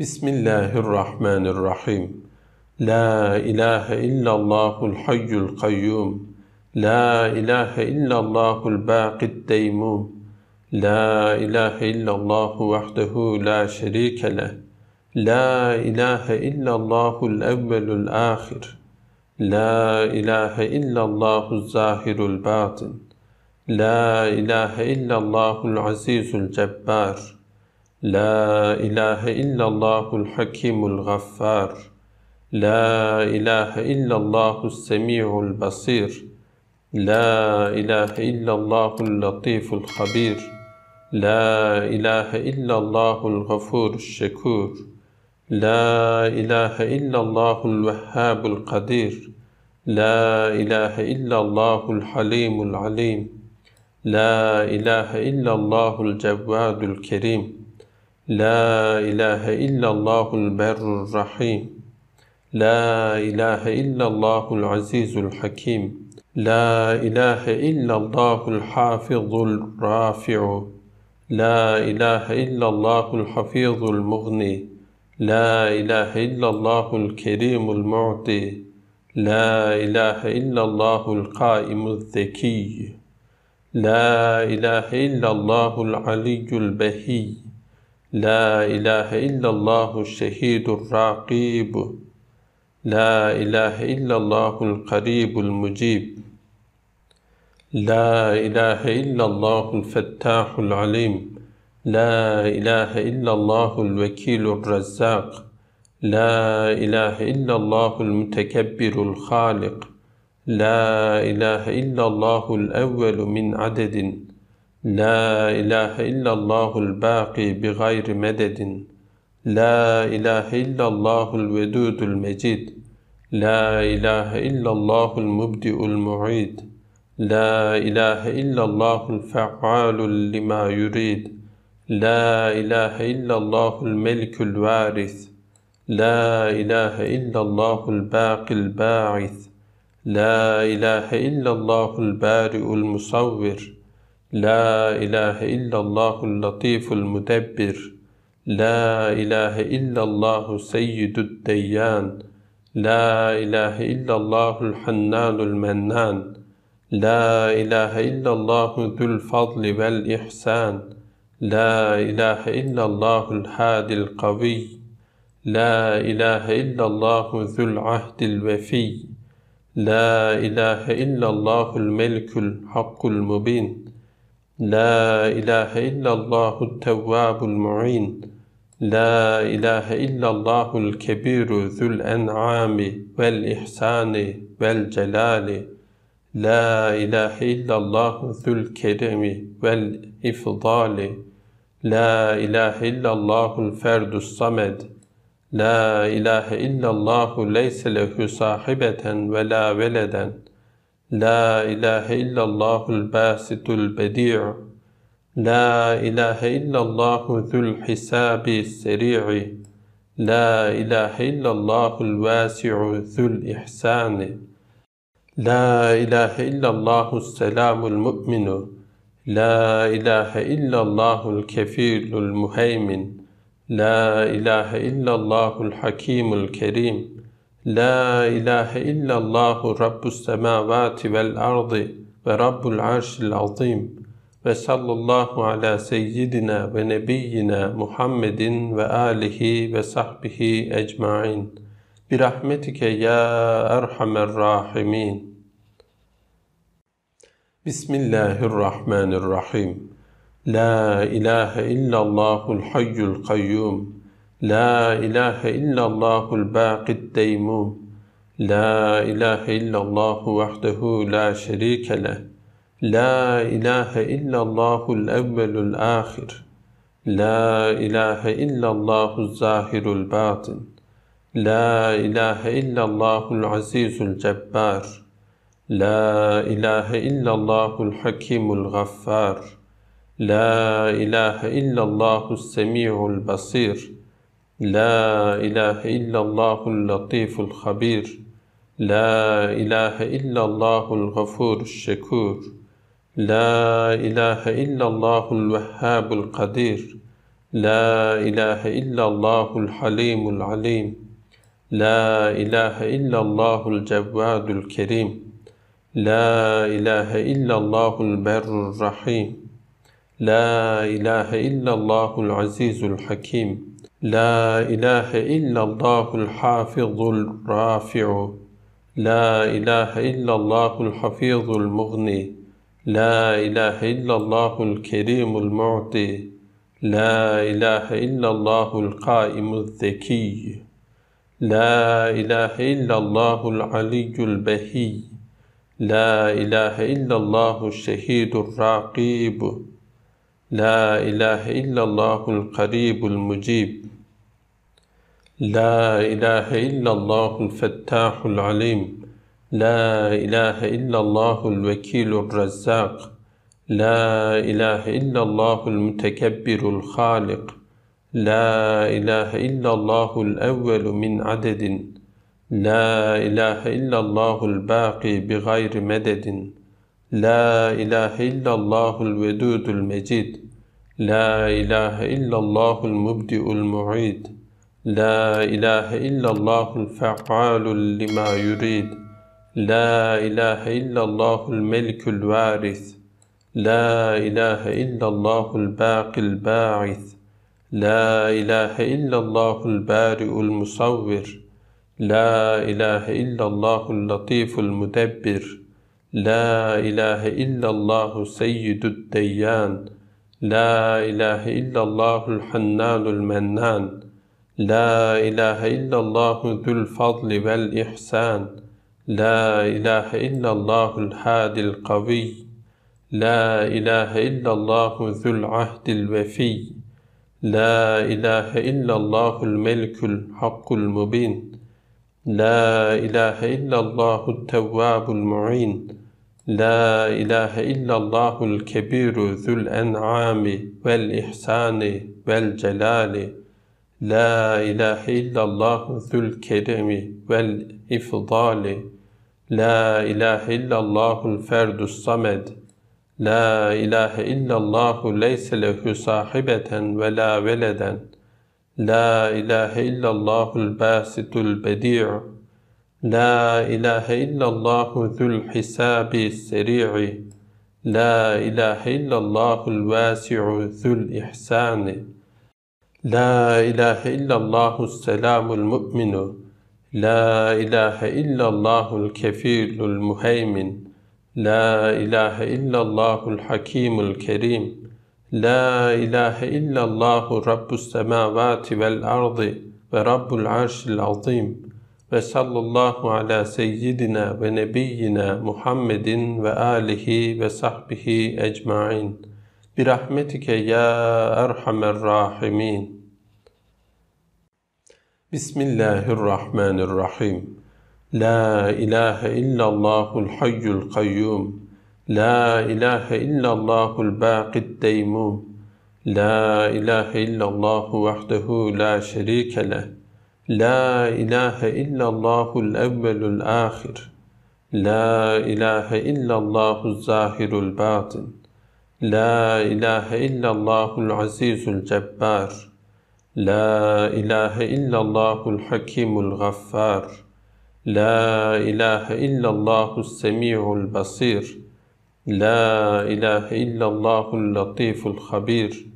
بسم الله الرحمن الرحيم لا إله إلا الله الحي القيوم لا إله إلا الله الباقي الديموم لا إله إلا الله وحده لا شريك له لا إله إلا الله الأول الآخر لا إله إلا الله الظاهر الباطن لا إله إلا الله العزيز الجبار لا إله إلا الله الحكيم الغفار لا إله إلا الله السميع البصير لا إله إلا الله اللطيف الخبير لا إله إلا الله الغفور الشكور لا إله إلا الله الوهاب القدير لا إله إلا الله الحليم العليم لا إله إلا الله الجواد الكريم لا إله إلا الله البر الرحيم لا إله إلا الله العزيز الحكيم لا إله إلا الله الحافظ الرافع لا إله إلا الله الحفيظ المغني لا إله إلا الله الكريم المعطي لا إله إلا الله القائم الذكي لا إله إلا الله العلي البهي لا إله إلا الله الشهيد الرقيب لا إله إلا الله القريب المجيب لا إله إلا الله الفتاح العليم لا إله إلا الله الوكيل الرزاق لا إله إلا الله المتكبر الخالق لا إله إلا الله الأول من عدد لا إله إلا الله الباقي بغير مدد لا إله إلا الله الودود المجيد لا إله إلا الله المبدئ المعيد لا إله إلا الله الفعال لما يريد لا إله إلا الله الملك الوارث لا إله إلا الله الباقي الباعث لا إله إلا الله البارئ المصور لا إله إلا الله اللطيف المدبر لا إله إلا الله سيد الديان لا إله إلا الله الحنان المنان لا إله إلا الله ذو الفضل والإحسان لا إله إلا الله الحاد القوي لا إله إلا الله ذو العهد الوفي لا إله إلا الله الملك الحق المبين لا إله إلا الله التواب المعين لا إله إلا الله الكبير ذو الأنعام والإحسان والجلال لا إله إلا الله ذو الكرم والإفضال لا إله إلا الله الفرد الصمد لا إله إلا الله ليس له صاحبة ولا ولدا لا إله إلا الله الباسط البديع لا إله إلا الله ذو الحساب السريع لا إله إلا الله الواسع ذو الإحسان لا إله إلا الله السلام المؤمن لا إله إلا الله الكفيل المهيمن لا إله إلا الله الحكيم الكريم La ilahe illallahü rabbus semavati vel ardi ve rabbul arşil azim ve sallallahu ala seyyidina ve nebiyyina Muhammedin ve alihi ve sahbihi ecmain. Birahmetike ya erhamer rahimin. Bismillahirrahmanirrahim. La ilahe illallahul hayyul kayyum. لا إله إلا الله الباقي الديموم لا إله إلا الله وحده لا شريك له لا إله إلا الله الأول الآخر لا إله إلا الله الظاهر الباطن لا إله إلا الله العزيز الجبار لا إله إلا الله الحكيم الغفار لا إله إلا الله السميع البصير لا إله إلا الله اللطيف الخبير لا إله إلا الله الغفور الشكور لا إله إلا الله الوهاب القدير لا إله إلا الله الحليم العليم لا إله إلا الله الجواد الكريم لا إله إلا الله البر الرحيم لا إله إلا الله العزيز الحكيم لا إله إلا الله الحافظ الرافع لا إله إلا الله الحفيظ المغني لا إله إلا الله الكريم المعطي لا إله إلا الله القائم الذكي لا إله إلا الله العلي البهي لا إله إلا الله الشهيد الرقيب لا إله إلا الله القريب المجيب لا إله إلا الله الفتاح العليم لا إله إلا الله الوكيل الرزاق لا إله إلا الله المتكبر الخالق لا إله إلا الله الأول من عدد لا إله إلا الله الباقي بغير مدد لا إله إلا الله الودود المجيد لا إله إلا الله المبدئ المعيد لا إله إلا الله الفعال لما يريد لا إله إلا الله الملك الوارث لا إله إلا الله الباقي الباعث لا إله إلا الله البارئ المصور لا إله إلا الله اللطيف المدبر لا إله إلا الله سيد الديان لا إله إلا الله الحنان المنان لا إله إلا الله ذو الفضل والإحسان لا إله إلا الله الحادي القوي لا إله إلا الله ذو العهد الوفي لا إله إلا الله الملك الحق المبين لا إله إلا الله التواب المعين لا إله إلا الله الكبير ذو الأنعام والإحسان والجلال لا إله إلا الله ذو الكرم والإفضال لا إله إلا الله الفرد الصمد لا إله إلا الله ليس له صاحبة ولا ولدا لا إله إلا الله الباسط البديع لا إله إلا الله ذو الحساب السريع لا إله إلا الله الواسع ذو الإحسان لا إله إلا الله السلام المؤمن لا إله إلا الله الكفيل المهيمن لا إله إلا الله الحكيم الكريم لا إله إلا الله رب السماوات والأرض ورب العرش العظيم وصلى الله على سيدنا ونبينا محمد وآله وصحبه أجمعين برحمتك يا أرحم الراحمين بسم الله الرحمن الرحيم لا إله إلا الله الحي القيوم لا إله إلا الله الباقي الديموم لا إله إلا الله وحده لا شريك له لا إله إلا الله الأول الآخر لا إله إلا الله الظاهر الباطن لا إله إلا الله العزيز الجبار لا إله إلا الله الحكيم الغفار لا إله إلا الله السميع البصير لا إله إلا الله اللطيف الخبير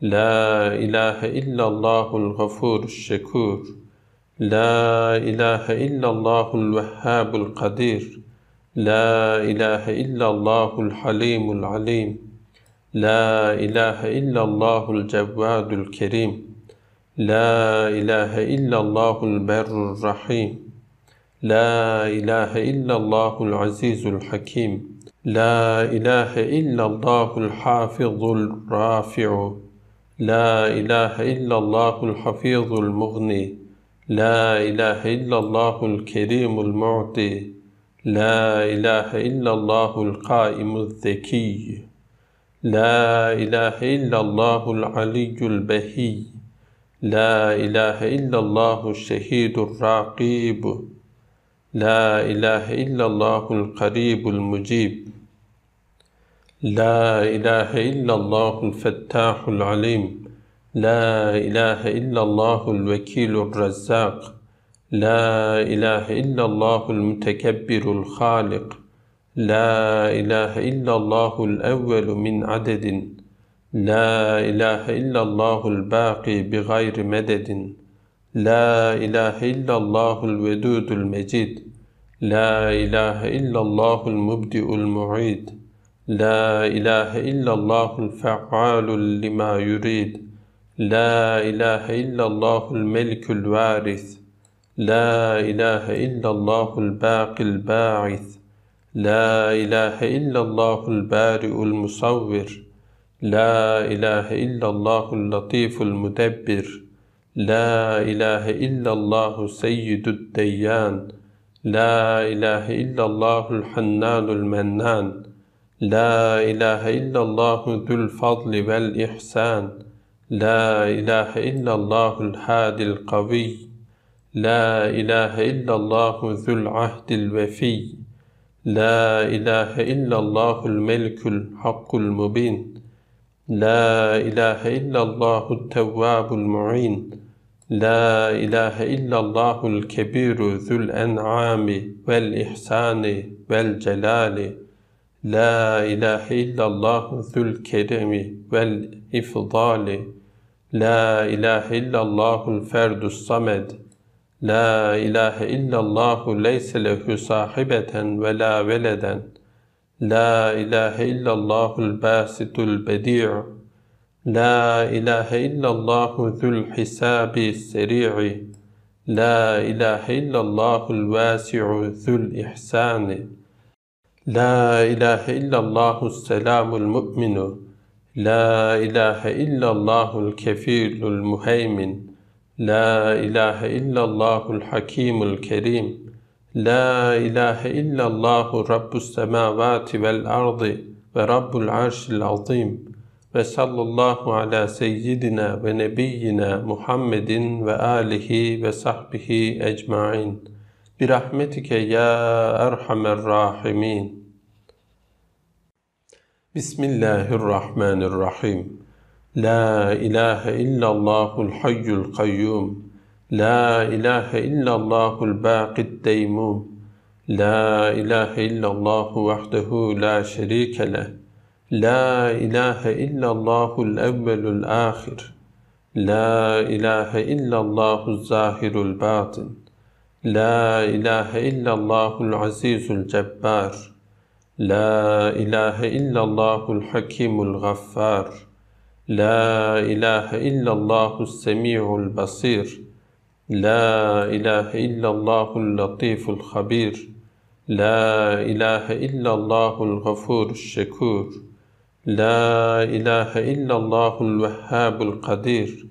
لا إله إلا الله الغفور الشكور لا إله إلا الله الوهاب القدير لا إله إلا الله الحليم العليم لا إله إلا الله الجواد الكريم لا إله إلا الله البر الرحيم لا إله إلا الله العزيز الحكيم لا إله إلا الله الحافظ الرافع لا إله إلا الله الحفيظ المغني لا إله إلا الله الكريم المعطي لا إله إلا الله القائم الذكي لا إله إلا الله العلي البهي لا إله إلا الله الشهيد الرقيب لا إله إلا الله القريب المجيب لا إله إلا الله الفتاح العليم لا إله إلا الله الوكيل الرزاق لا إله إلا الله المتكبر الخالق لا إله إلا الله الأول من عدد لا إله إلا الله الباقي بغير مدد لا إله إلا الله الودود المجيد لا إله إلا الله المبدئ المعيد لا إله إلا الله الفعال لما يريد لا إله إلا الله الملك الوارث لا إله إلا الله الباقي الباعث لا إله إلا الله البارئ المصور لا إله إلا الله اللطيف المدبر لا إله إلا الله سيد الديان لا إله إلا الله الحنان المنان لا إله إلا الله ذو الفضل والإحسان لا إله إلا الله الحاد القوي لا إله إلا الله ذو العهد الوفي لا إله إلا الله الملك الحق المبين لا إله إلا الله التواب المعين لا إله إلا الله الكبير ذو الأنعام والإحسان والجلال لا إله إلا الله ذو الكرم والإفضال لا إله إلا الله الفرد الصمد لا إله إلا الله ليس له صاحبة ولا ولدا لا إله إلا الله الباسط البديع لا إله إلا الله ذو الحساب السريع لا إله إلا الله الواسع ذو الإحسان لا إله إلا الله السلام المؤمن لا إله إلا الله الكفيل المهيمن La ilahe illallahul hakimul kerim. La ilahe illallahu rabbus semavati vel ardi ve rabbul arşil azim. Ve sallallahu ala seyyidina ve nebiyyina Muhammedin ve alihi ve sahbihi ecmain. Bir rahmetike ya erhamer rahimin. Bismillahirrahmanirrahim. لا إله إلا الله الحي القيوم لا إله إلا الله الباقي الديموم لا إله إلا الله وحده لا شريك له لا إله إلا الله الأول الآخر لا إله إلا الله الظاهر الباطن لا إله إلا الله العزيز الجبار لا إله إلا الله الحكيم الغفار لا إله إلا الله السميع البصير لا إله إلا الله اللطيف الخبير لا إله إلا الله الغفور الشكور لا إله إلا الله الوهاب القدير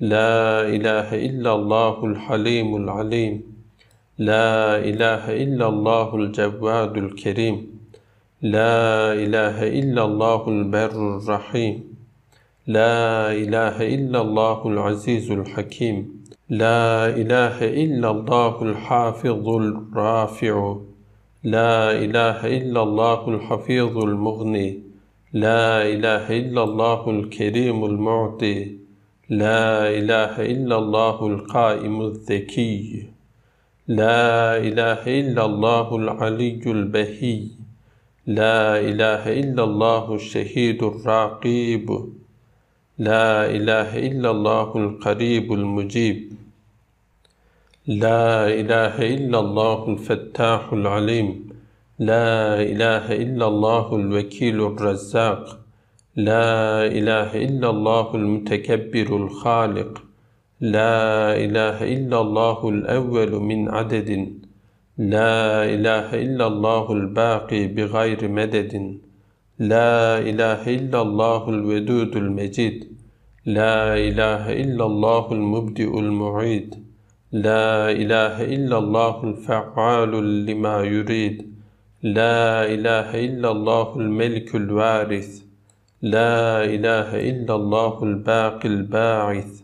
لا إله إلا الله الحليم العليم لا إله إلا الله الجواد الكريم لا إله إلا الله البر الرحيم لا إله إلا الله العزيز الحكيم لا إله إلا الله الحافظ الرافع لا إله إلا الله الحفيظ المغني لا إله إلا الله الكريم المعطي لا إله إلا الله القائم الذكي لا إله إلا الله العلي البهي لا إله إلا الله الشهيد الرقيب لا إله إلا الله القريب المجيب لا إله إلا الله الفتاح العليم لا إله إلا الله الوكيل الرزاق لا إله إلا الله المتكبر الخالق لا إله إلا الله الأول من عدد لا إله إلا الله الباقي بغير مدد لا إله إلا الله الودود المجيد لا إله إلا الله المبدئ المعيد لا إله إلا الله الفعال لما يريد لا إله إلا الله الملك الوارث لا إله إلا الله الباقي الباعث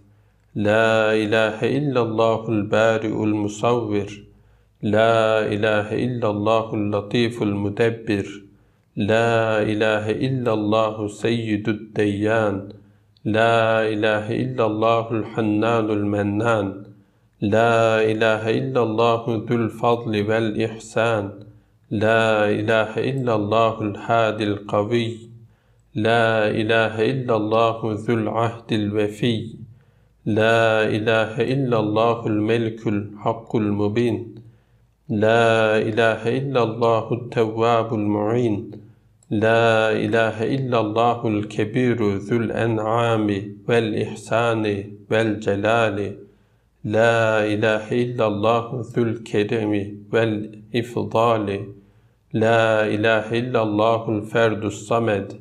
لا إله إلا الله البارئ المصور لا إله إلا الله اللطيف المدبر لا إله إلا الله سيد الديان لا إله إلا الله الحنان المنان لا إله إلا الله ذو الفضل والإحسان لا إله إلا الله الحادي القوي لا إله إلا الله ذو العهد الوفي لا إله إلا الله الملك الحق المبين لا إله إلا الله التواب المعين لا إله إلا الله الكبير ذو الأنعام والإحسان والجلال لا إله إلا الله ذو الكرم والإفضال لا إله إلا الله الفرد الصمد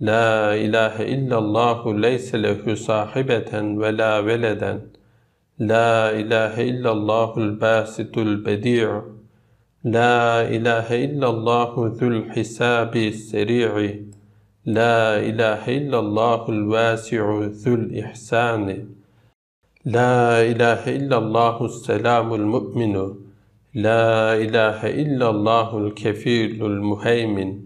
لا إله إلا الله ليس له صاحبة ولا ولدا لا إله إلا الله الباسط البديع لا إله إلا الله ذو الحساب السريع لا إله إلا الله الواسع ذو الإحسان لا إله إلا الله السلام المؤمن لا إله إلا الله الكفيل المهيمن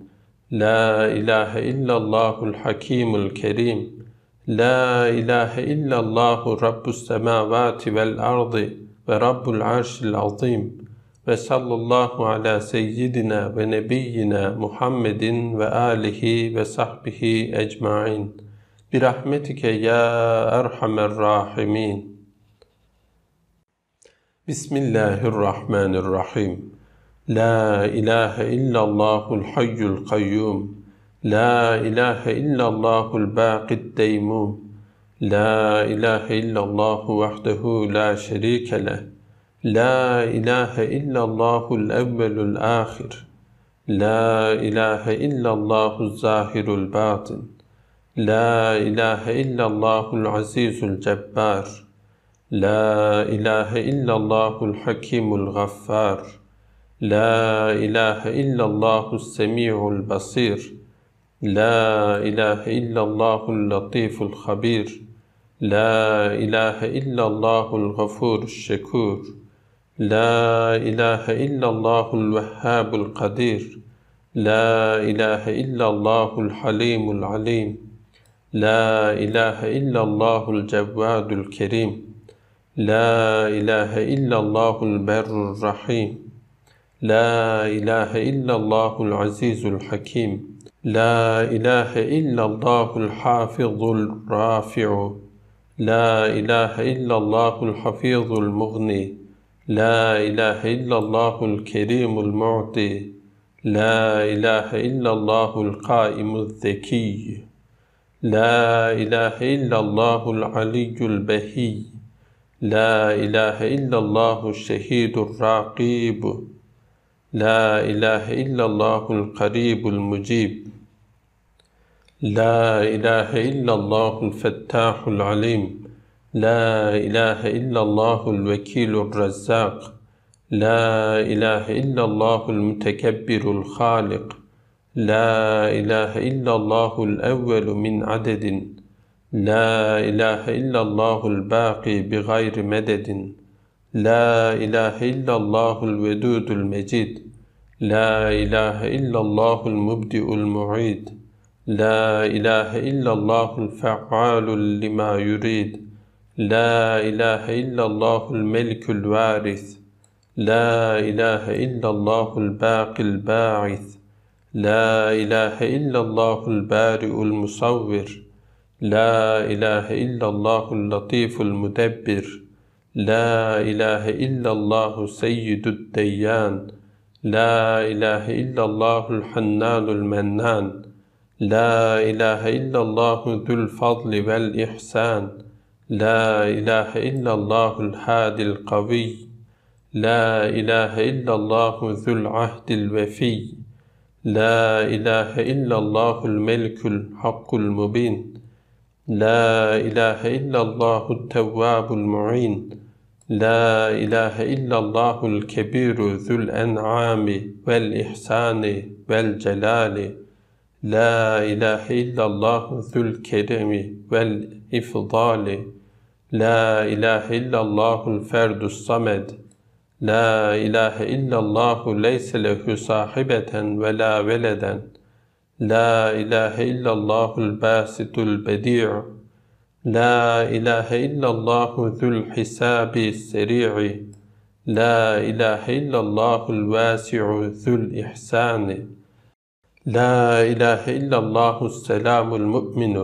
لا إله إلا الله الحكيم الكريم لا إله إلا الله رب السماوات والأرض ورب العرش العظيم ve sallallahu ala seyyidina ve nebiyyina Muhammedin ve alihi ve sahbihi ecmain. Bir rahmetike ya erhamer rahimin. Bismillahirrahmanirrahim. La ilahe illallahul hayyul kayyum. La ilahe illallahul baqid deymum. La ilahe illallahu vahdehu la şerike leh. لا إله إلا الله الأول الآخر لا إله إلا الله الظاهر الباطن لا إله إلا الله العزيز الجبار لا إله إلا الله الحكيم الغفار لا إله إلا الله السميع البصير لا إله إلا الله اللطيف الخبير لا إله إلا الله الغفور الشكور لا إله إلا الله الوهاب القدير لا إله إلا الله الحليم العليم لا إله إلا الله الجواد الكريم لا إله إلا الله البر الرحيم لا إله إلا الله العزيز الحكيم لا إله إلا الله الحافظ الرافع لا إله إلا الله الحفيظ المغني لا إله إلا الله الكريم المعطي لا إله إلا الله القائم الذكي لا إله إلا الله العلي البهي لا إله إلا الله الشهيد الرقيب لا إله إلا الله القريب المجيب لا إله إلا الله الفتاح العليم لا إله إلا الله الوكيل الرزاق لا إله إلا الله المتكبر الخالق لا إله إلا الله الأول من عدد لا إله إلا الله الباقي بغير مدد لا إله إلا الله الودود المجيد لا إله إلا الله المبدئ المعيد لا إله إلا الله الفعال لما يريد لا إله إلا الله الملك الوارث لا إله إلا الله الباقي الباعث لا إله إلا الله البارئ المصور لا إله إلا الله اللطيف المدبر لا إله إلا الله سيد الديان لا إله إلا الله الحنان المنان لا إله إلا الله ذو الفضل والإحسان لا إله إلا الله الحاد القوي لا إله إلا الله ذو العهد الوفي لا إله إلا الله الملك الحق المبين لا إله إلا الله التواب المعين لا إله إلا الله الكبير ذو الأنعام والإحسان والجلال لا إله إلا الله ذو الكرم والإفضال لا إله إلا الله الفرد الصمد لا إله إلا الله ليس له صاحبة ولا ولدا لا إله إلا الله الباسط البديع لا إله إلا الله ذو الحساب السريع لا إله إلا الله الواسع ذو الإحسان لا إله إلا الله السلام المؤمن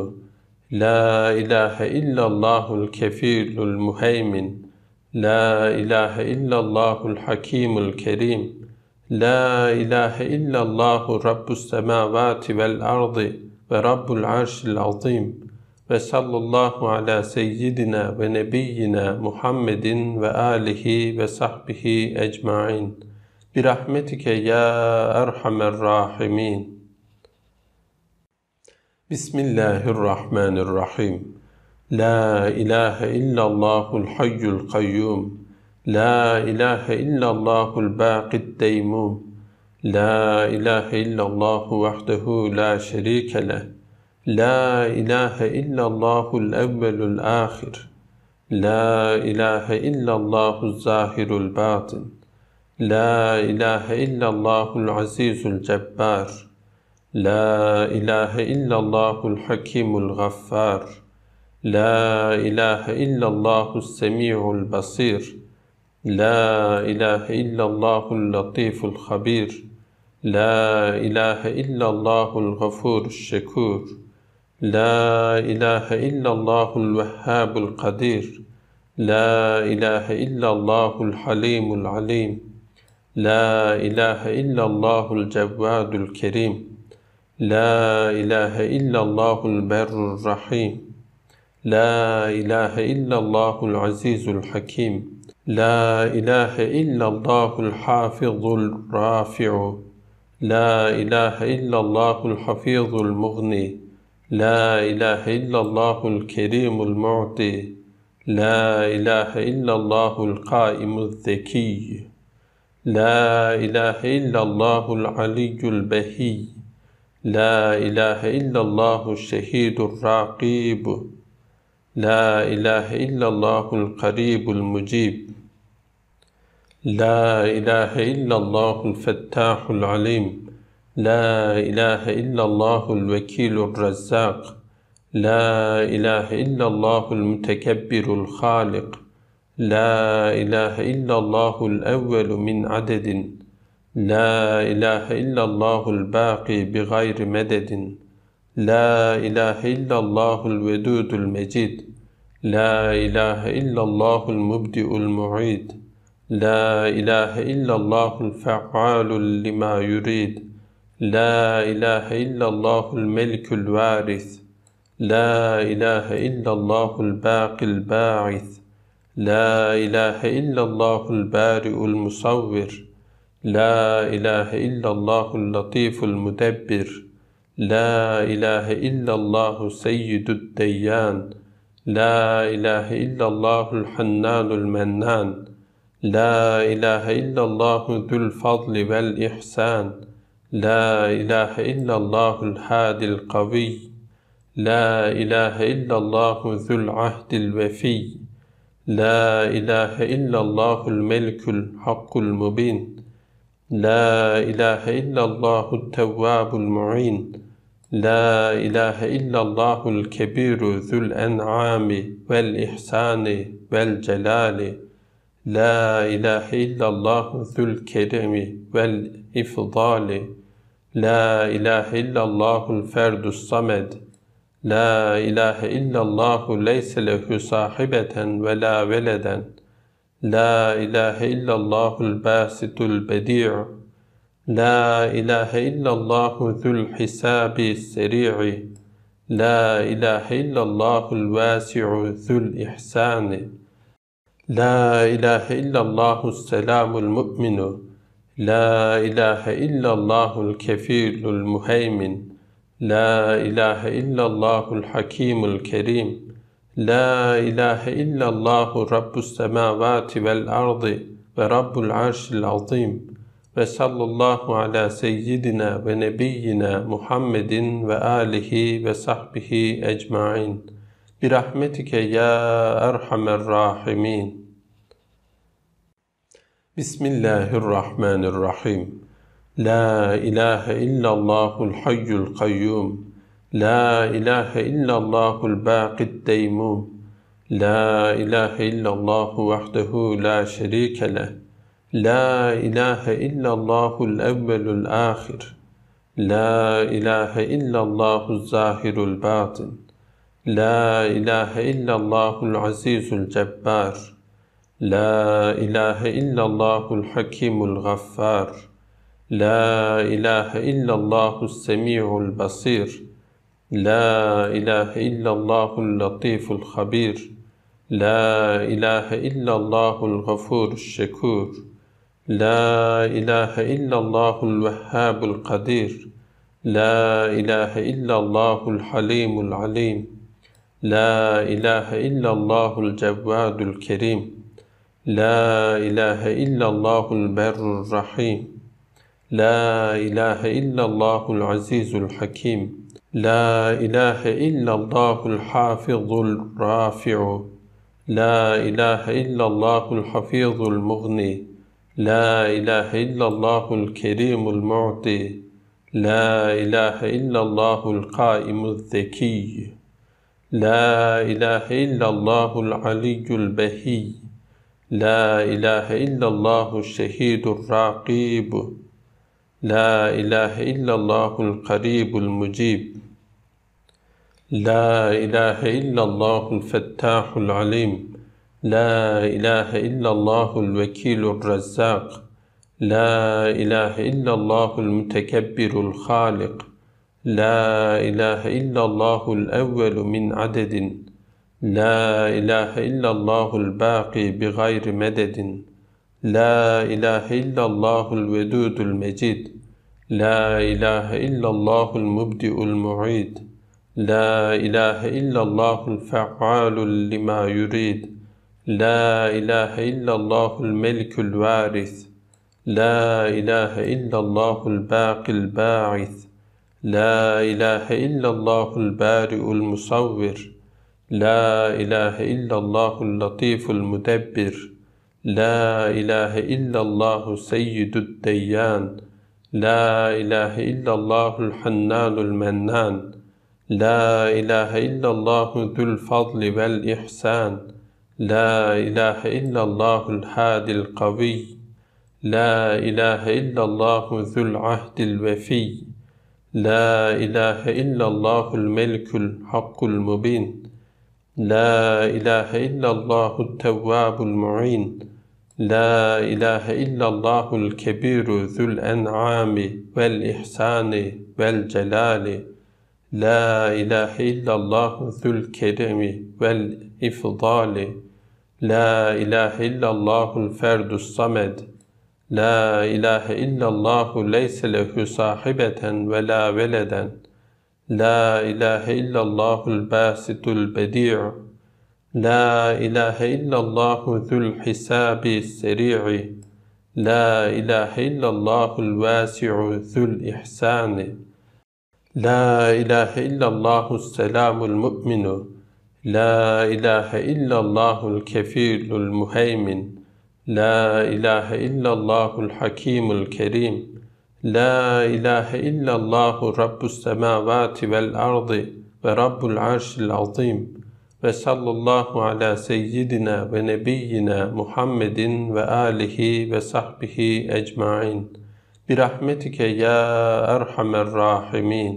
La ilahe illallahul kefilul muheymin. La ilahe illallahul hakimul kerim. La ilahe illallahu rabbus semavati vel ardi ve rabbul arşil azim. Ve sallallahu ala seyyidina ve nebiyyina Muhammedin ve alihi ve sahbihi ecmain. Birahmetike ya erhamer rahimin. بسم الله الرحمن الرحيم لا إله إلا الله الحي القيوم لا إله إلا الله الباقي الديموم لا إله إلا الله وحده لا شريك له لا إله إلا الله الأول الآخر لا إله إلا الله الظاهر الباطن لا إله إلا الله العزيز الجبار لا إله إلا الله الحكيم الغفار لا إله إلا الله السميع البصير لا إله إلا الله اللطيف الخبير لا إله إلا الله الغفور الشكور لا إله إلا الله الوهاب القدير لا إله إلا الله الحليم العليم لا إله إلا الله الجواد الكريم لا إله إلا الله البر الرحيم لا إله إلا الله العزيز الحكيم لا إله إلا الله الحافظ الرافع لا إله إلا الله الحفيظ المغني لا إله إلا الله الكريم المعطي لا إله إلا الله القائم الذكي لا إله إلا الله العلي البهي لا إله إلا الله الشهيد الرقيب لا إله إلا الله القريب المجيب لا إله إلا الله الفتاح العليم لا إله إلا الله الوكيل الرزاق لا إله إلا الله المتكبر الخالق لا إله إلا الله الأول من عدد لا إله إلا الله الباقي بغير مدد لا إله إلا الله الودود المجيد لا إله إلا الله المبدئ المعيد لا إله إلا الله الفعال لما يريد لا إله إلا الله الملك الوارث لا إله إلا الله الباقي الباعث لا إله إلا الله البارئ المصور لا إله إلا الله اللطيف المدبر لا إله إلا الله سيد الديان لا إله إلا الله الحنان المنان لا إله إلا الله ذو الفضل والإحسان لا إله إلا الله الحاد القوي لا إله إلا الله ذو العهد الوفي لا إله إلا الله الملك الحق المبين لا إله إلا الله التواب المعين لا إله إلا الله الكبير ذو الأنعام والإحسان والجلال لا إله إلا الله ذو الكرم والإفضال لا إله إلا الله الفرد الصمد لا إله إلا الله ليس له صاحبة ولا ولدا لا إله إلا الله الباسط البديع لا إله إلا الله ذو الحساب السريع لا إله إلا الله الواسع ذو الإحسان لا إله إلا الله السلام المؤمن لا إله إلا الله الكفيل المهيمن لا إله إلا الله الحكيم الكريم La ilahe illallahu rabbus semavati vel ardi ve rabbul arşil azim ve sallallahu ala seyyidina ve nebiyyina Muhammedin ve alihi ve sahbihi ecmain. Bir rahmetike ya erhamer rahimin. Bismillahirrahmanirrahim. La ilahe illallahul hayyul kayyum. لا إله إلا الله الباقي الديموم لا إله إلا الله وحده لا شريك له لا إله إلا الله الأول الآخر لا إله إلا الله الظاهر الباطن لا إله إلا الله العزيز الجبار لا إله إلا الله الحكيم الغفار لا إله إلا الله السميع البصير لا إله إلا الله اللطيف الخبير لا إله إلا الله الغفور الشكور لا إله إلا الله الوهاب القدير لا إله إلا الله الحليم العليم لا إله إلا الله الجواد الكريم لا إله إلا الله البر الرحيم لا إله إلا الله العزيز الحكيم لا إله إلا الله الحافظ الرافع لا إله إلا الله الحفيظ المغني لا إله إلا الله الكريم المعطي لا إله إلا الله القائم الذكي لا إله إلا الله العلي البهي لا إله إلا الله الشهيد الرقيب لا إله إلا الله القريب المجيب لا إله إلا الله الفتاح العليم لا إله إلا الله الوكيل الرزاق لا إله إلا الله المتكبر الخالق لا إله إلا الله الأول من عدد لا إله إلا الله الباقي بغير مدد لا إله إلا الله الودود المجيد لا إله إلا الله المبدئ المعيد لا إله إلا الله الفعال لما يريد لا إله إلا الله الملك الوارث لا إله إلا الله الباقي الباعث لا إله إلا الله البارئ المصور لا إله إلا الله اللطيف المدبر لا إله إلا الله سيد الديان لا إله إلا الله الحنان المنان لا إله إلا الله ذو الفضل والإحسان لا إله إلا الله الحادي القوي لا إله إلا الله ذو العهد الوفي لا إله إلا الله الملك الحق المبين لا إله إلا الله التواب المعين لا إله إلا الله الكبير ذو الأنعام والإحسان والجلال لا إله إلا الله ذو الكرم والإفضال لا إله إلا الله الفرد الصمد لا إله إلا الله ليس له صاحبة ولا ولدا لا إله إلا الله الباسط البديع لا إله إلا الله ذو الحساب السريع لا إله إلا الله الواسع ذو الإحسان لا إله إلا الله السلام المؤمن لا إله إلا الله الكفيل المهيمن لا إله إلا الله الحكيم الكريم لا إله إلا الله رب السماوات والأرض ورب العرش العظيم وصلى الله على سيدنا ونبينا محمد وآله وصحبه أجمعين برحمتك يا أرحم الراحمين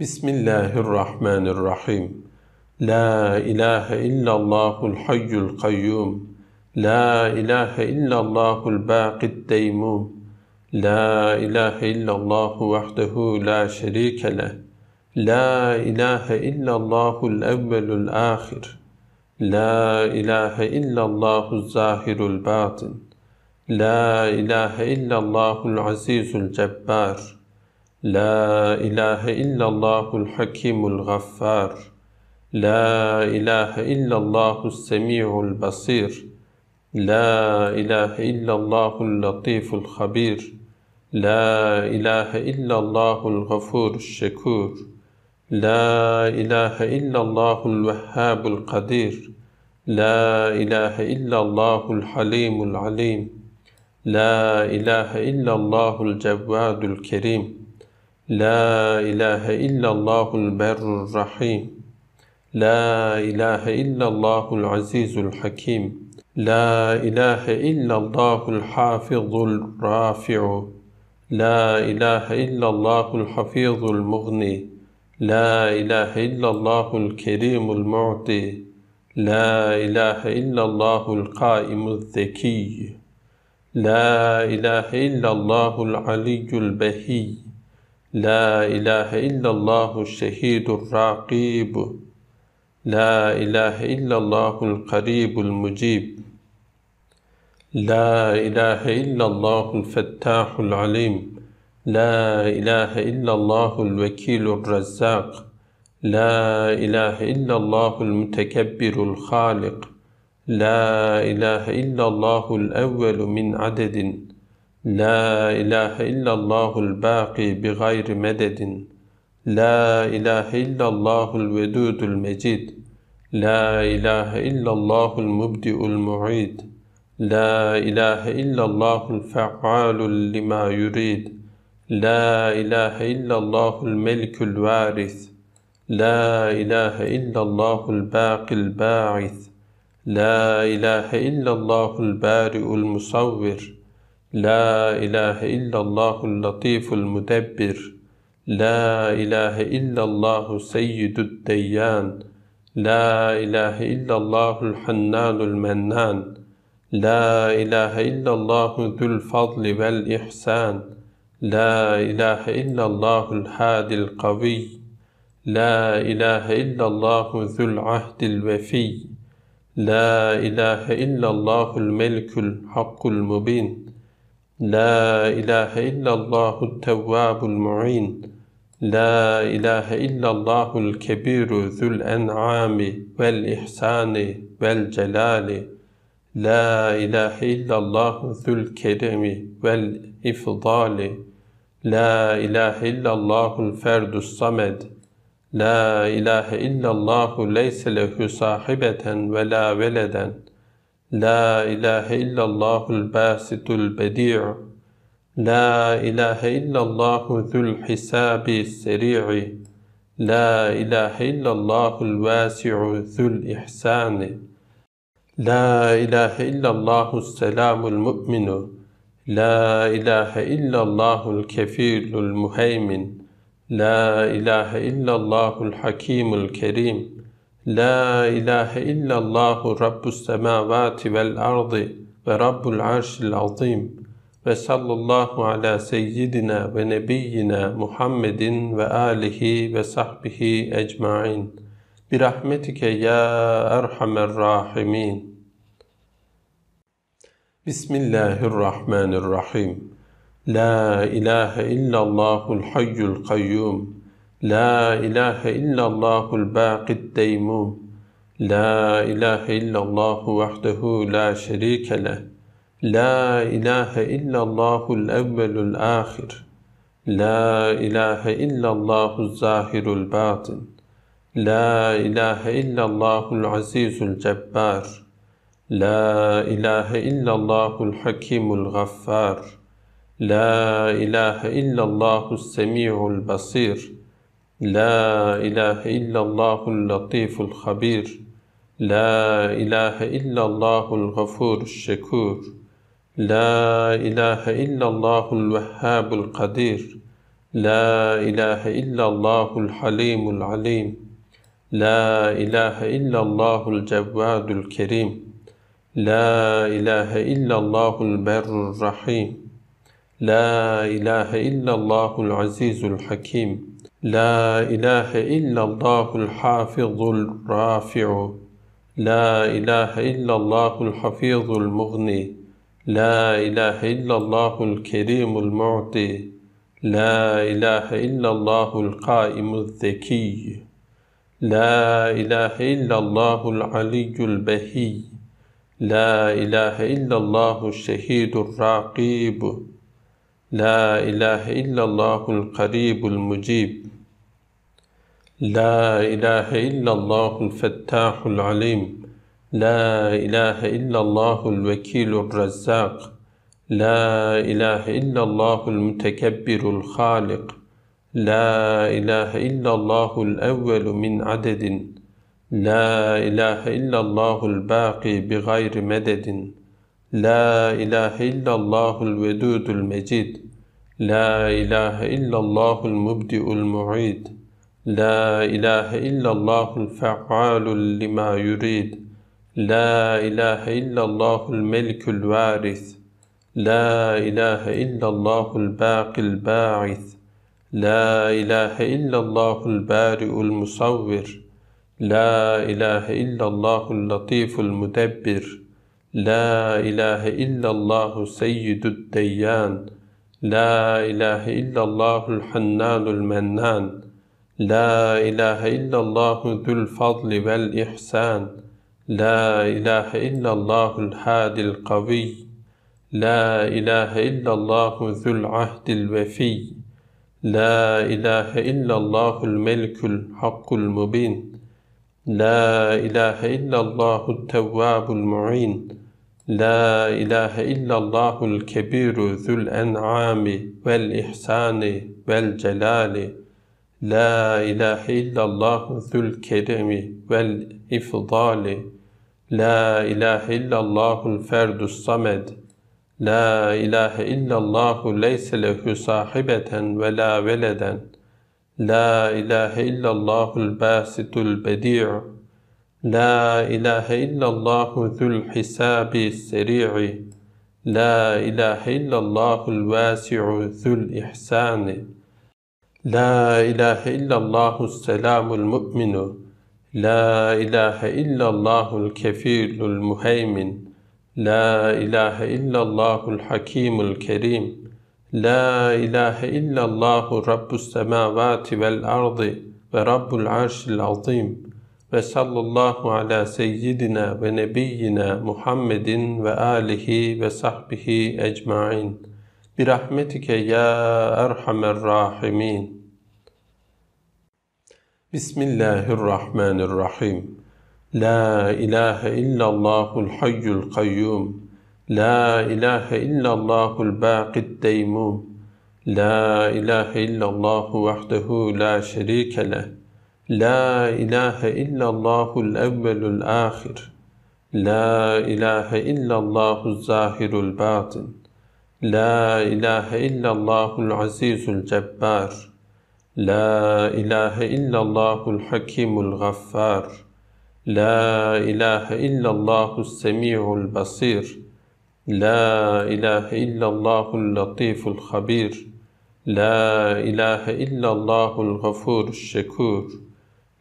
بسم الله الرحمن الرحيم لا إله إلا الله الحي القيوم لا إله إلا الله الباقي الديموم لا إله إلا الله وحده لا شريك له لا إله إلا الله الأول الآخر لا إله إلا الله الظاهر الباطن لا إله إلا الله العزيز الجبار لا إله إلا الله الحكيم الغفار لا إله إلا الله السميع البصير لا إله إلا الله اللطيف الخبير لا إله إلا الله الغفور الشكور لا إله إلا الله الوهاب القدير لا إله إلا الله الحليم العليم لا إله إلا الله الجواد الكريم لا إله إلا الله البر الرحيم لا إله إلا الله العزيز الحكيم لا إله إلا الله الحافظ الرافع لا إله إلا الله الحفيظ المغني لا إله إلا الله الكريم المعطي لا إله إلا الله القائم الذكي لا إله إلا الله العلي البهي لا إله إلا الله الشهيد الرقيب لا إله إلا الله القريب المجيب لا إله إلا الله الفتاح العليم لا إله إلا الله الوكيل الرزاق لا إله إلا الله المتكبر الخالق لا إله إلا الله الأول من عدد لا إله إلا الله الباقي بغير مدد لا إله إلا الله الودود المجيد لا إله إلا الله المبدئ المعيد لا إله إلا الله الفعال لما يريد لا إله إلا الله الملك الوارث لا إله إلا الله الباقي الباعث لا إله إلا الله البارئ المصور لا إله إلا الله اللطيف المدبر لا إله إلا الله سيد الديان لا إله إلا الله الحنان المنان لا إله إلا الله ذو الفضل والإحسان لا إله إلا الله الحادي القوي لا إله إلا الله ذو العهد الوفي لا إله إلا الله الملك الحق المبين لا إله إلا الله التواب المعين لا إله إلا الله الكبير ذو الأنعام والإحسان والجلال لا إله إلا الله ذو الكرم والإفضال لا إله إلا الله الفرد الصمد لا إله إلا الله ليس له صاحبة ولا ولدا لا إله إلا الله الباسط البديع لا إله إلا الله ذو الحساب السريع لا إله إلا الله الواسع ذو الإحسان لا إله إلا الله السلام المؤمن لا إله إلا الله الكفيل المهيمن La ilahe illallahul hakimul kerim. La ilahe illallahu rabbus semavati vel ardi ve rabbul arşil azim. Ve sallallahu ala seyyidina ve nebiyyina Muhammedin ve alihi ve sahbihi ecmain. Birahmetike ya erhamer rahimin. Bismillahirrahmanirrahim. لا إله إلا الله الحي القيوم لا إله إلا الله الباقي الديموم لا إله إلا الله وحده لا شريك له لا إله إلا الله الأول الآخر لا إله إلا الله الظاهر الباطن لا إله إلا الله العزيز الجبار لا إله إلا الله الحكيم الغفار لا إله إلا الله السميع البصير لا إله إلا الله اللطيف الخبير لا إله إلا الله الغفور الشكور لا إله إلا الله الوهاب القدير لا إله إلا الله الحليم العليم لا إله إلا الله الجواد الكريم لا إله إلا الله البر الرحيم لا إله إلا الله العزيز الحكيم لا إله إلا الله الحافظ الرافع لا إله إلا الله الحفيظ المغني لا إله إلا الله الكريم المعطي لا إله إلا الله القائم الذكي لا إله إلا الله العلي البهي لا إله إلا الله الشهيد الرقيب لا إله إلا الله القريب المجيب لا إله إلا الله الفتاح العليم لا إله إلا الله الوكيل الرزاق لا إله إلا الله المتكبر الخالق لا إله إلا الله الأول من عدد لا إله إلا الله الباقي بغير مدد لا إله إلا الله الودود المجيد لا إله إلا الله المبدئ المعيد لا إله إلا الله الفعال لما يريد لا إله إلا الله الملك الوارث لا إله إلا الله الباقي الباعث لا إله إلا الله البارئ المصور لا إله إلا الله اللطيف المدبر لا إله إلا الله سيد الديان لا إله إلا الله الحنان المنان لا إله إلا الله ذو الفضل والإحسان لا إله إلا الله الحاد القوي لا إله إلا الله ذو العهد الوفي لا إله إلا الله الملك الحق المبين لا إله إلا الله التواب المعين لا إله إلا الله الكبير ذو الأنعام والإحسان والجلال لا إله إلا الله ذو الكرم والإفضال لا إله إلا الله الفرد الصمد لا إله إلا الله ليس له صاحبة ولا ولدا لا إله إلا الله الباسط البديع لا إله إلا الله ذو الحساب السريع لا إله إلا الله الواسع ذو الإحسان لا إله إلا الله السلام المؤمن لا إله إلا الله الكفيل المهيمن لا إله إلا الله الحكيم الكريم لا إله إلا الله رب السماوات والأرض ورب العرش العظيم ve sallallahu ala seyyidina ve nebiyyina Muhammedin ve alihi ve sahbihi ecmain. Bir rahmetike ya erhamer rahimin. Bismillahirrahmanirrahim. La ilahe illallahul hayyul kayyum. La ilahe illallahul baqid deymum. La ilahe illallahu vahdehu la şerike leh. لا إله إلا الله الأول الآخر لا إله إلا الله الظاهر الباطن لا إله إلا الله العزيز الجبار لا إله إلا الله الحكيم الغفار لا إله إلا الله السميع البصير لا إله إلا الله اللطيف الخبير لا إله إلا الله الغفور الشكور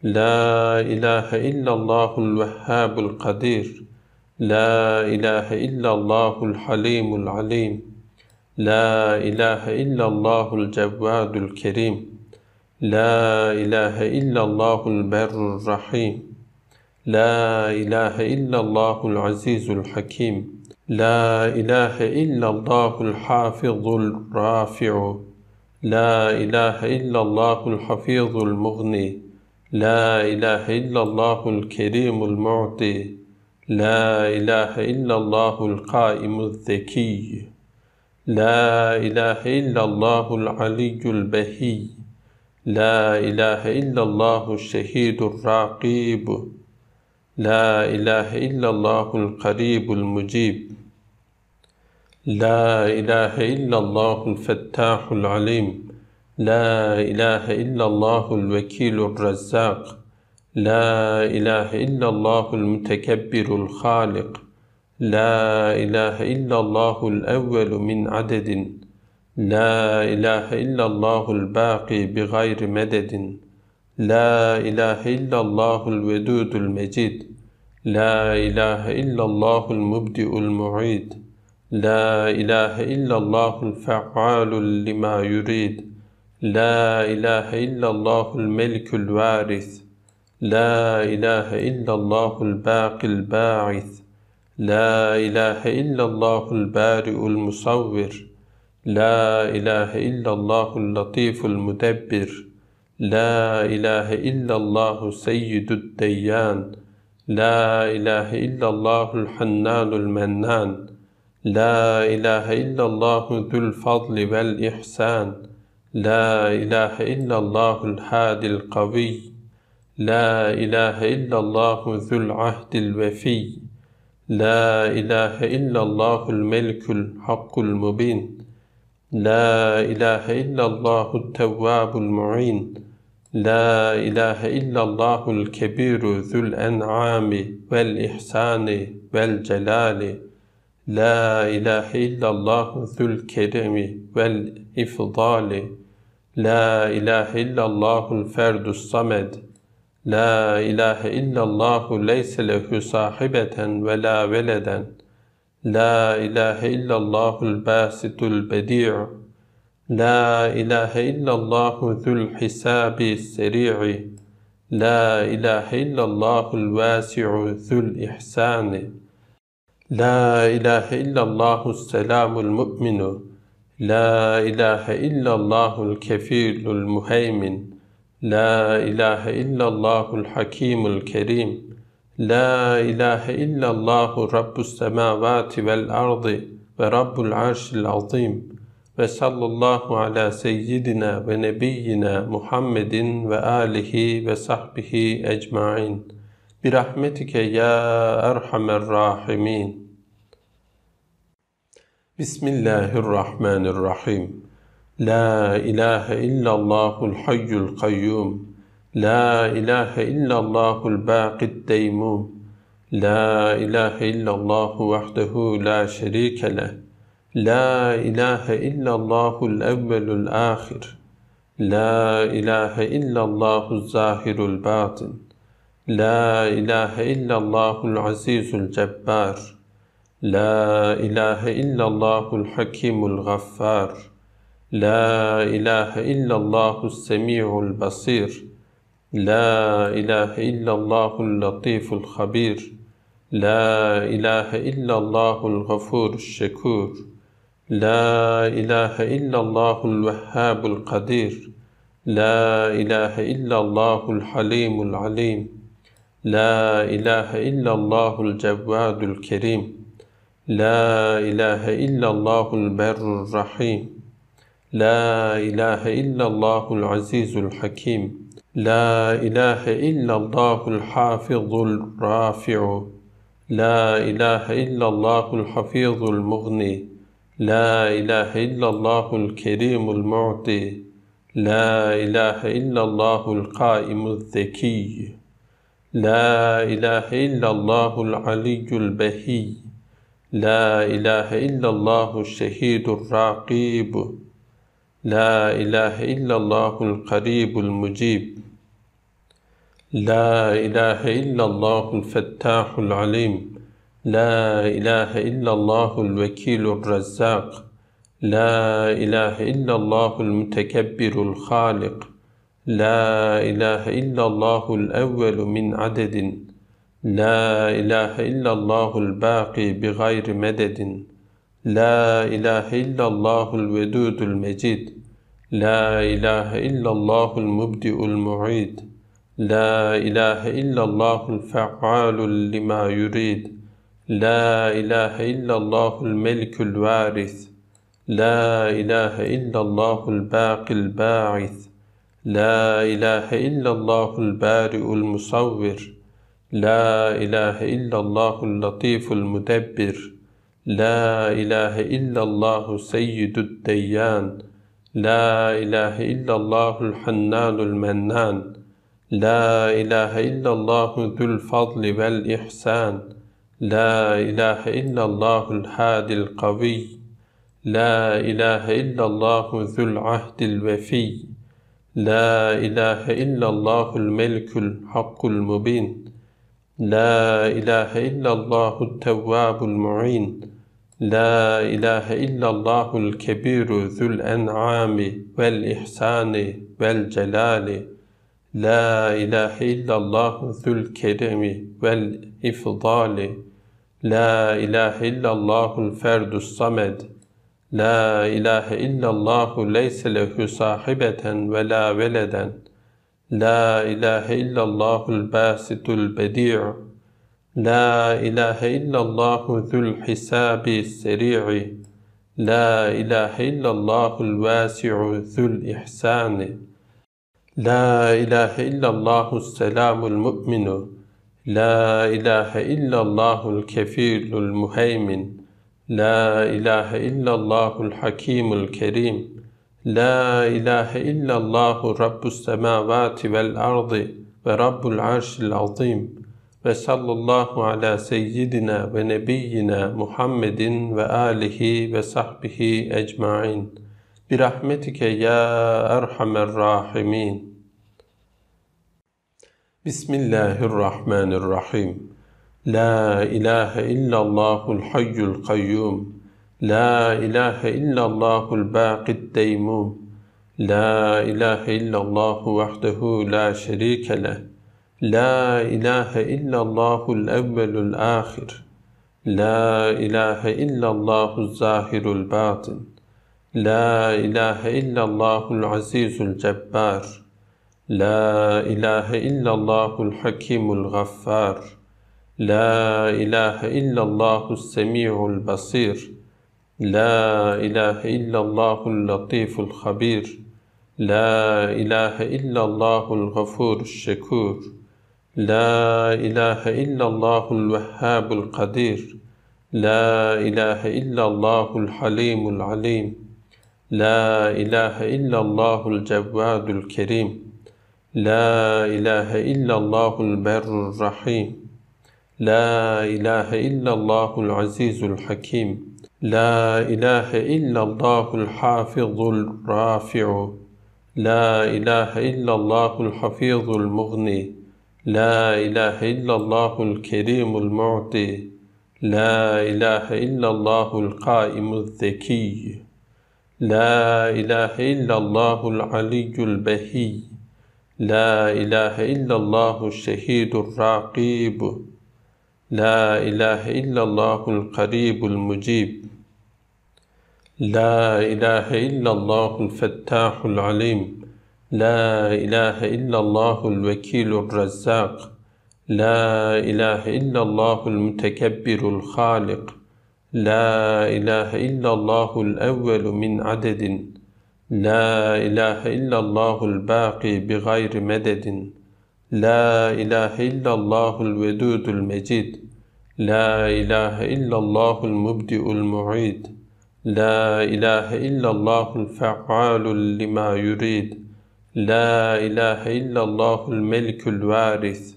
لا إله إلا الله الوهاب القدير لا إله إلا الله الحليم العليم لا إله إلا الله الجواد الكريم لا إله إلا الله البر الرحيم لا إله إلا الله العزيز الحكيم لا إله إلا الله الحافظ الرافع لا إله إلا الله الحفيظ المغني لا إله إلا الله الكريم المعطي لا إله إلا الله القائم الذكي لا إله إلا الله العلي البهي لا إله إلا الله الشهيد الرقيب لا إله إلا الله القريب المجيب لا إله إلا الله الفتاح العليم لا إله إلا الله الوكيل الرزاق لا إله إلا الله المتكبر الخالق لا إله إلا الله الأول من عدد لا إله إلا الله الباقي بغير مدد لا إله إلا الله الودود المجيد لا إله إلا الله المبدئ المعيد لا إله إلا الله الفعال لما يريد لا إله إلا الله الملك الوارث لا إله إلا الله الباقي الباعث لا إله إلا الله البارئ المصور لا إله إلا الله اللطيف المدبر لا إله إلا الله سيد الديان لا إله إلا الله الحنان المنان لا إله إلا الله ذو الفضل والإحسان لا إله إلا الله الحاد القوي لا إله إلا الله ذو العهد الوفي لا إله إلا الله الملك الحق المبين لا إله إلا الله التواب المعين لا إله إلا الله الكبير ذو الأنعام والإحسان والجلال لا إله إلا الله ذو الكرم والإفضال لا إله إلا الله الفرد الصمد لا إله إلا الله ليس له صاحبة ولا ولدا لا إله إلا الله الباسط البديع لا إله إلا الله ذو الحساب السريع لا إله إلا الله الواسع ذو الإحسان لا إله إلا الله السلام المؤمن La ilahe illallahul kefilul muheymin. La ilahe illallahul hakimul kerim. La ilahe illallahu rabbus semavati vel ardi ve rabbul arşil azim. Ve sallallahu ala seyyidina ve nebiyyina Muhammedin ve alihi ve sahbihi ecmain. Birahmetike ya erhamer rahimin. بسم الله الرحمن الرحيم لا إله إلا الله الحي القيوم لا إله إلا الله الباقي الديموم لا إله إلا الله وحده لا شريك له لا إله إلا الله الأول الآخر لا إله إلا الله الظاهر الباطن لا إله إلا الله العزيز الجبار لا إله إلا الله الحكيم الغفار لا إله إلا الله السميع البصير لا إله إلا الله اللطيف الخبير لا إله إلا الله الغفور الشكور لا إله إلا الله الوهاب القدير لا إله إلا الله الحليم العليم لا إله إلا الله الجواد الكريم لا إله إلا الله البر الرحيم لا إله إلا الله العزيز الحكيم لا إله إلا الله الحافظ الرافع لا إله إلا الله الحفيظ المغني لا إله إلا الله الكريم المعطي لا إله إلا الله القائم الذكي لا إله إلا الله العلي البهي لا إله إلا الله الشهيد الرقيب لا إله إلا الله القريب المجيب لا إله إلا الله الفتاح العليم لا إله إلا الله الوكيل الرزاق لا إله إلا الله المتكبر الخالق لا إله إلا الله الأول من عدد لا إله إلا الله الباقي بغير مدد لا إله إلا الله الودود المجيد لا إله إلا الله المبدئ المعيد لا إله إلا الله الفعال لما يريد لا إله إلا الله الملك الوارث لا إله إلا الله الباقي الباعث لا إله إلا الله البارئ المصور لا إله إلا الله اللطيف المدبر لا إله إلا الله سيد الديان لا إله إلا الله الحنان المنان لا إله إلا الله ذو الفضل والإحسان لا إله إلا الله الحادي القوي لا إله إلا الله ذو العهد الوفي لا إله إلا الله الملك الحق المبين لا إله إلا الله التواب المعين لا إله إلا الله الكبير ذو الأنعام والإحسان والجلال لا إله إلا الله ذو الكرم والإفضال لا إله إلا الله الفرد الصمد لا إله إلا الله ليس له صاحبة ولا ولدا لا إله إلا الله الباسط البديع لا إله إلا الله ذو الحساب السريع لا إله إلا الله الواسع ذو الإحسان لا إله إلا الله السلام المؤمن لا إله إلا الله الكفيل المهيمن لا إله إلا الله الحكيم الكريم La ilahe illallahu rabbus semavati vel ardi ve rabbul arşil azim ve sallallahu ala seyyidina ve nebiyyina Muhammedin ve alihi ve sahbihi ecmain. Bir rahmetike ya erhamer rahimin. Bismillahirrahmanirrahim. La ilahe illallahul hayyul kayyum. لا إله إلا الله الباقي الديمون لا إله إلا الله وحده لا شريك له لا إله إلا الله الأول الآخر لا إله إلا الله الظاهر الباطن لا إله إلا الله العزيز الجبار لا إله إلا الله الحكيم الغفار لا إله إلا الله السميع البصير لا إله إلا الله اللطيف الخبير لا إله إلا الله الغفور الشكور لا إله إلا الله الوهاب القدير لا إله إلا الله الحليم العليم لا إله إلا الله الجواد الكريم لا إله إلا الله البر الرحيم لا إله إلا الله العزيز الحكيم لا إله إلا الله الحافظ الرافع لا إله إلا الله الحفيظ المغني لا إله إلا الله الكريم المعطي لا إله إلا الله القائم الذكي لا إله إلا الله العلي البهي لا إله إلا الله الشهيد الرقيب لا إله إلا الله القريب المجيب لا إله إلا الله الفتاح العليم لا إله إلا الله الوكيل الرزاق لا إله إلا الله المتكبر الخالق لا إله إلا الله الأول من عدد لا إله إلا الله الباقي بغير مدد لا إله إلا الله الودود المجيد لا إله إلا الله المبدئ المعيد لا إله إلا الله الفعال لما يريد لا إله إلا الله الملك الوارث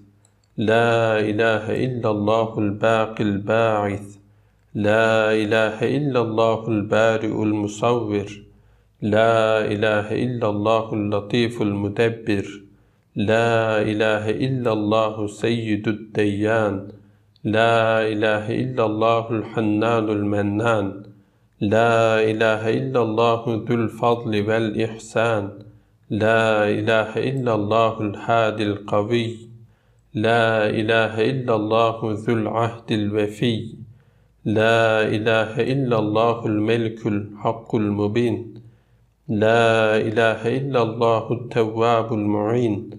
لا إله إلا الله الباقي الباعث لا إله إلا الله البارئ المصور لا إله إلا الله اللطيف المدبر لا إله إلا الله سيد الديان لا إله إلا الله الحنان المنان لا إله إلا الله ذو الفضل والإحسان لا إله إلا الله الحاد القوي لا إله إلا الله ذو العهد الوفي لا إله إلا الله الملك الحق المبين لا إله إلا الله التواب المعين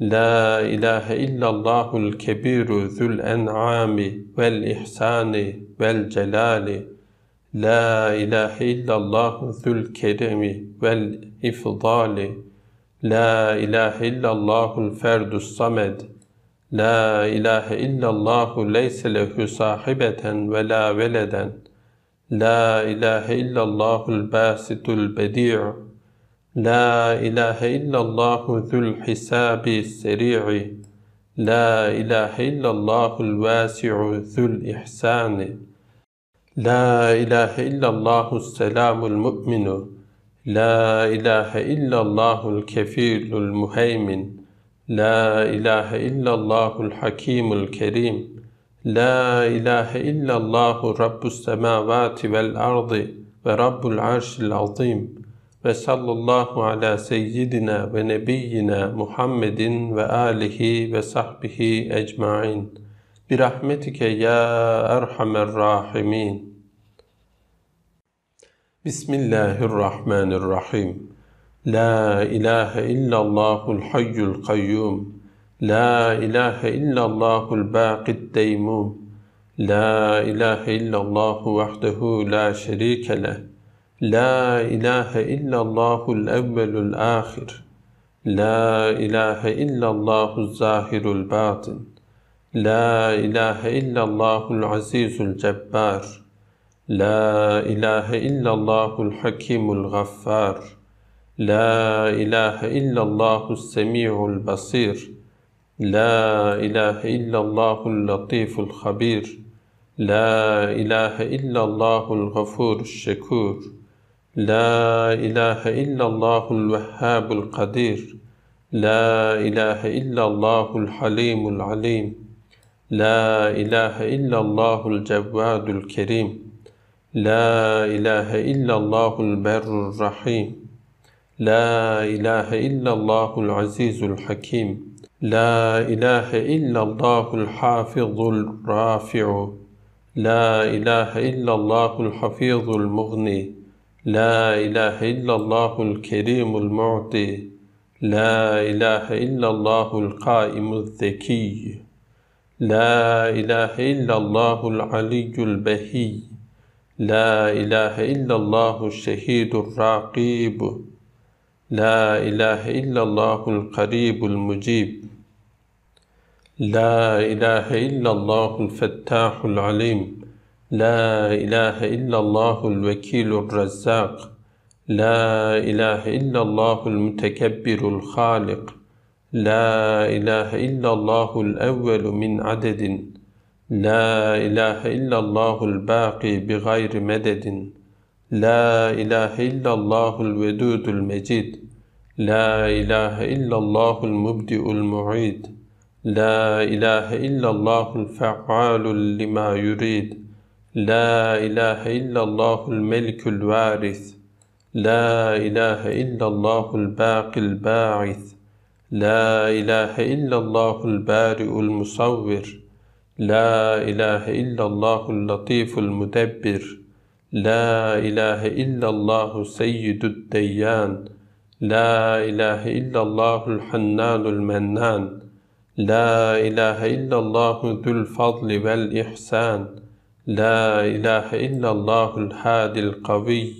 لا إله إلا الله الكبير ذو الأنعام والإحسان والجلال لا إله إلا الله ذو الكرم والإفضال لا إله إلا الله الفرد الصمد لا إله إلا الله ليس له صاحبة ولا ولدا لا إله إلا الله الباسط البديع لا إله إلا الله ذو الحساب السريع لا إله إلا الله الواسع ذو الإحسان La ilahe illallahü selamul mu'minu. La ilahe illallahul kefilul muheymin. La ilahe illallahul hakimul kerim. La ilahe illallahu rabbus semavati vel ardi ve rabbul arşil azim. Ve sallallahu ala seyyidina ve nebiyyina Muhammedin ve alihi ve sahbihi ecmain. برحمتك يا أرحم الراحمين بسم الله الرحمن الرحيم لا إله إلا الله الحي القيوم لا إله إلا الله الباقي الديموم لا إله إلا الله وحده لا شريك له لا إله إلا الله الأول الآخر لا إله إلا الله الظاهر الباطن لا إله إلا الله العزيز الجبار لا إله إلا الله الحكيم الغفار لا إله إلا الله السميع البصير لا إله إلا الله اللطيف الخبير لا إله إلا الله الغفور الشكور لا إله إلا الله الوهاب القدير لا إله إلا الله الحليم العليم لا إله إلا الله الجواد الكريم لا إله إلا الله البر الرحيم لا إله إلا الله العزيز الحكيم لا إله إلا الله الحافظ الرافع لا إله إلا الله الحفيظ المغني لا إله إلا الله الكريم المعطي لا إله إلا الله القائم الذكي لا إله إلا الله العلي البهي لا إله إلا الله الشهيد الرقيب لا إله إلا الله القريب المجيب لا إله إلا الله الفتاح العليم لا إله إلا الله الوكيل الرزاق لا إله إلا الله المتكبر الخالق لا إله إلا الله الأول من عدد لا إله إلا الله الباقي بغير مدد لا إله إلا الله الودود المجيد لا إله إلا الله المبدئ المعيد لا إله إلا الله الفعال لما يريد لا إله إلا الله الملك الوارث لا إله إلا الله الباقي الباعث لا إله إلا الله البارئ المصور لا إله إلا الله اللطيف المدبر لا إله إلا الله سيد الديان لا إله إلا الله الحنان المنان لا إله إلا الله ذو الفضل والإحسان لا إله إلا الله الحاد القوي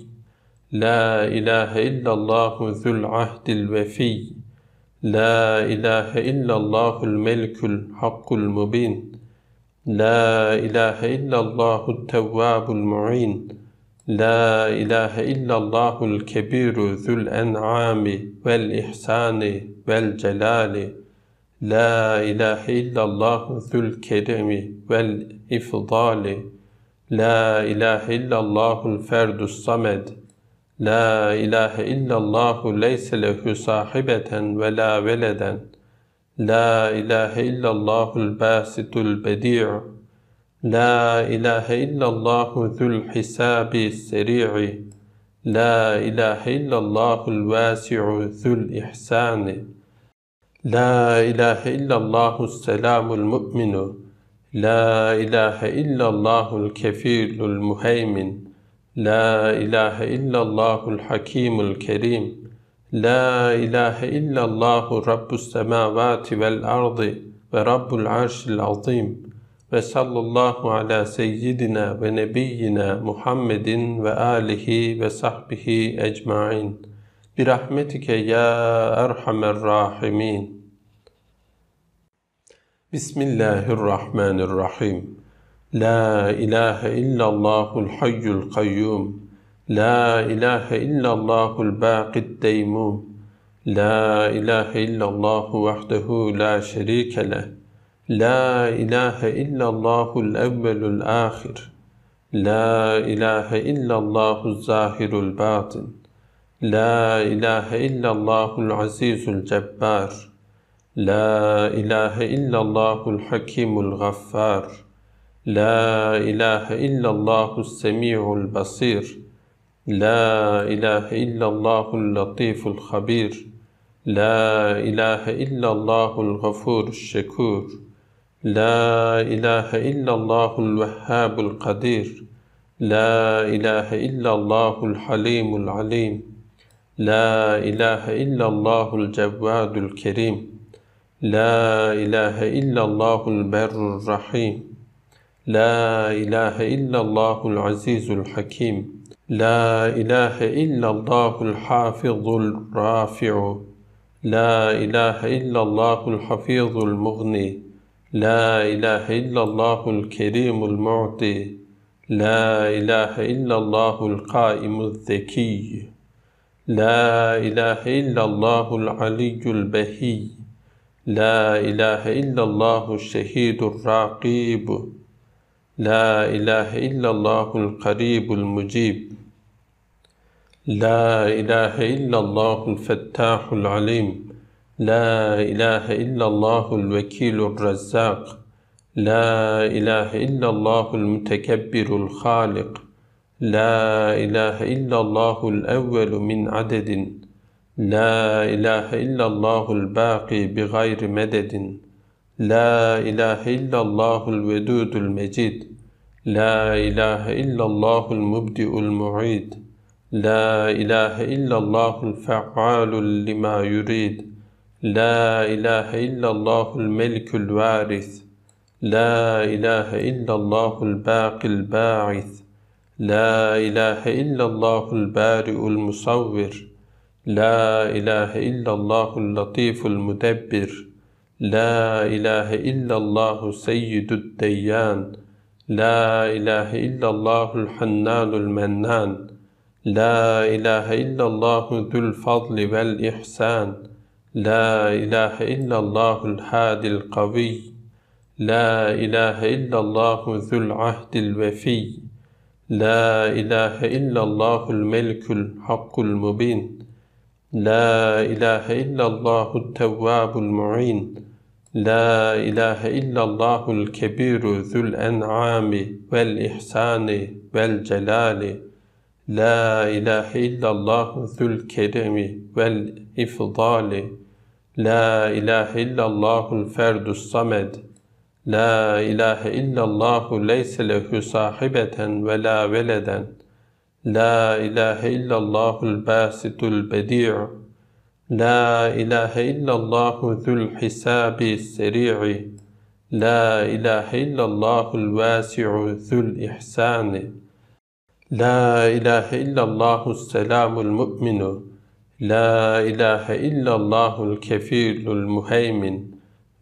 لا إله إلا الله ذو العهد الوفي لا إله إلا الله الملك الحق المبين لا إله إلا الله التواب المعين لا إله إلا الله الكبير ذو الأنعام والإحسان والجلال لا إله إلا الله ذو الكرم والإفضال لا إله إلا الله الفرد الصمد لا إله إلا الله ليس له صاحبة ولا ولدا لا إله إلا الله الباسط البديع لا إله إلا الله ذو الحساب السريع لا إله إلا الله الواسع ذو الإحسان لا إله إلا الله السلام المؤمن لا إله إلا الله الكفيل المهيمن La ilahe illallahul hakimul kerim. La ilahe illallahu rabbus semavati vel ardi ve rabbul arşil azim. Ve sallallahu ala seyyidina ve nebiyyina Muhammedin ve alihi ve sahbihi ecmain. Birahmetike ya erhamer rahimin. Bismillahirrahmanirrahim. لا إله إلا الله الحي القيوم لا إله إلا الله الباقي الديموم لا إله إلا الله وحده لا شريك له لا إله إلا الله الأول الآخر لا إله إلا الله الظاهر الباطن لا إله إلا الله العزيز الجبار لا إله إلا الله الحكيم الغفار لا إله إلا الله السميع البصير لا إله إلا الله اللطيف الخبير لا إله إلا الله الغفور الشكور لا إله إلا الله الوهاب القدير لا إله إلا الله الحليم العليم لا إله إلا الله الجواد الكريم لا إله إلا الله البر الرحيم لا إله إلا الله العزيز الحكيم لا إله إلا الله الحافظ الرافع لا إله إلا الله الحفيظ المغني لا إله إلا الله الكريم المعطي لا إله إلا الله القائم الذكي لا إله إلا الله العلي البهي لا إله إلا الله الشهيد الرقيب لا إله إلا الله القريب المجيب لا إله إلا الله الفتاح العليم لا إله إلا الله الوكيل الرزاق لا إله إلا الله المتكبر الخالق لا إله إلا الله الأول من عدد لا إله إلا الله الباقي بغير مدد لا إله إلا الله الودود المجيد لا إله إلا الله المبدئ المعيد لا إله إلا الله الفعال لما يريد لا إله إلا الله الملك الوارث لا إله إلا الله الباقي الباعث لا إله إلا الله البارئ المصور لا إله إلا الله اللطيف المدبر لا إله إلا الله سيد الديان لا إله إلا الله الحنان المنان لا إله إلا الله ذو الفضل والإحسان لا إله إلا الله الحادي القوي لا إله إلا الله ذو العهد الوفي لا إله إلا الله الملك الحق المبين لا إله إلا الله التواب المعين لا إله إلا الله الكبير ذو الأنعام والإحسان والجلال لا إله إلا الله ذو الكرم والإفضال لا إله إلا الله الفرد الصمد لا إله إلا الله ليس له صاحبة ولا ولدا لا إله إلا الله الباسط البديع لا إله إلا الله ذو الحساب السريع لا إله إلا الله الواسع ذو الإحسان لا إله إلا الله السلام المؤمن لا إله إلا الله الكفيل المهيمن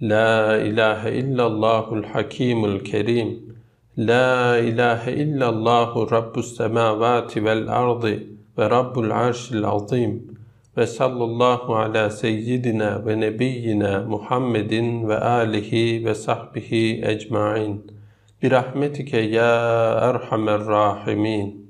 لا إله إلا الله الحكيم الكريم لا إله إلا الله رب السماوات والأرض ورب العرش العظيم ve sallallahu ala seyyidina ve nebiyyina Muhammedin ve alihi ve sahbihi ecmain. Birahmetike ya erhamer rahimin.